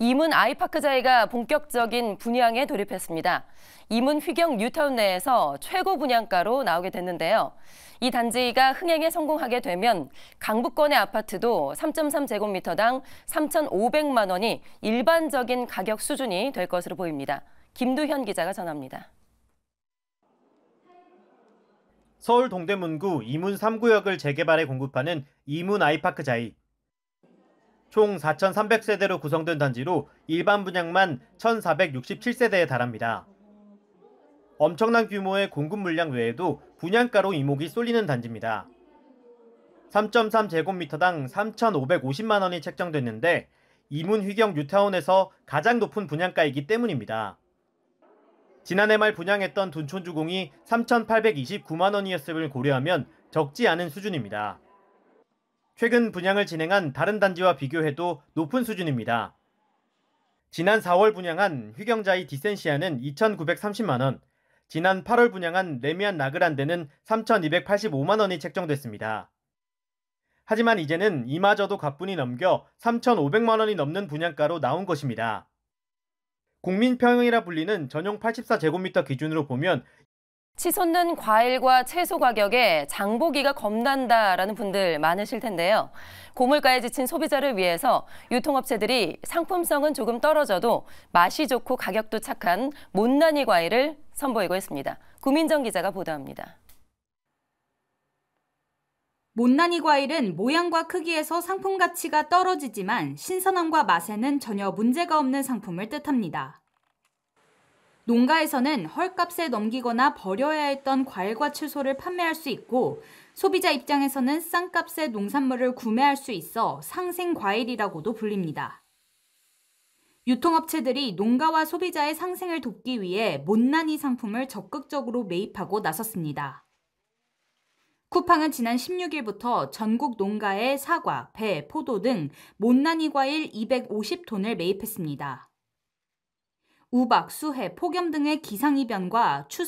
이문 아이파크자이가 본격적인 분양에 돌입했습니다. 이문 휘경 뉴타운 내에서 최고 분양가로 나오게 됐는데요. 이 단지가 흥행에 성공하게 되면 강북권의 아파트도 3.3제곱미터당 3,500만 원이 일반적인 가격 수준이 될 것으로 보입니다. 김두현 기자가 전합니다. 서울 동대문구 이문 3구역을 재개발해 공급하는 이문 아이파크 자이. 총 4,300세대로 구성된 단지로 일반 분양만 1,467세대에 달합니다. 엄청난 규모의 공급 물량 외에도 분양가로 이목이 쏠리는 단지입니다. 3.3제곱미터당 3,550만 원이 책정됐는데 이문 휘경 뉴타운에서 가장 높은 분양가이기 때문입니다. 지난해 말 분양했던 둔촌주공이 3,829만 원이었음을 고려하면 적지 않은 수준입니다. 최근 분양을 진행한 다른 단지와 비교해도 높은 수준입니다. 지난 4월 분양한 휴경자이 디센시아는 2,930만 원, 지난 8월 분양한 레미안 나그란데는 3,285만 원이 책정됐습니다. 하지만 이제는 이마저도 가뿐히 넘겨 3,500만 원이 넘는 분양가로 나온 것입니다. 국민평형이라 불리는 전용 84제곱미터 기준으로 보면 치솟는 과일과 채소 가격에 장보기가 겁난다라는 분들 많으실 텐데요. 고물가에 지친 소비자를 위해서 유통업체들이 상품성은 조금 떨어져도 맛이 좋고 가격도 착한 못난이 과일을 선보이고 있습니다. 구민정 기자가 보도합니다. 못난이 과일은 모양과 크기에서 상품 가치가 떨어지지만 신선함과 맛에는 전혀 문제가 없는 상품을 뜻합니다. 농가에서는 헐값에 넘기거나 버려야 했던 과일과 채소를 판매할 수 있고 소비자 입장에서는 싼 값에 농산물을 구매할 수 있어 상생 과일이라고도 불립니다. 유통업체들이 농가와 소비자의 상생을 돕기 위해 못난이 상품을 적극적으로 매입하고 나섰습니다. 쿠팡은 지난 16일부터 전국 농가에 사과, 배, 포도 등 못난이 과일 250톤을 매입했습니다. 우박, 수해, 폭염 등의 기상이변과 추석